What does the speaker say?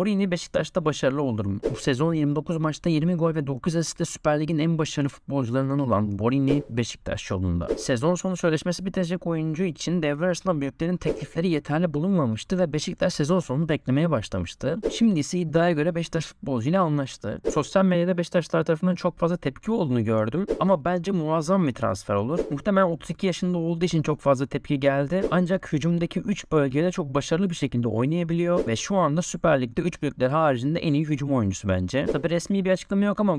Orini Beşiktaş'ta başarılı olur Bu sezon 29 maçta 20 gol ve 9 asistle Süper Lig'in en başarılı futbolcularından olan Borini Beşiktaş yolunda. Sezon sonu sözleşmesi bitecek oyuncu için devre arasında büyüklerin teklifleri yeterli bulunmamıştı ve Beşiktaş sezon sonunu beklemeye başlamıştı. Şimdi ise iddiaya göre Beşiktaş futbolcuyla anlaştı. Sosyal medyada Beşiktaşlar tarafından çok fazla tepki olduğunu gördüm ama bence muazzam bir transfer olur. Muhtemelen 32 yaşında olduğu için çok fazla tepki geldi ancak hücumdaki 3 bölgede çok başarılı bir şekilde oynayabiliyor ve şu anda Süper Lig'de üç büyükler haricinde en iyi hücum oyuncusu bence. Tabi resmi bir açıklama yok ama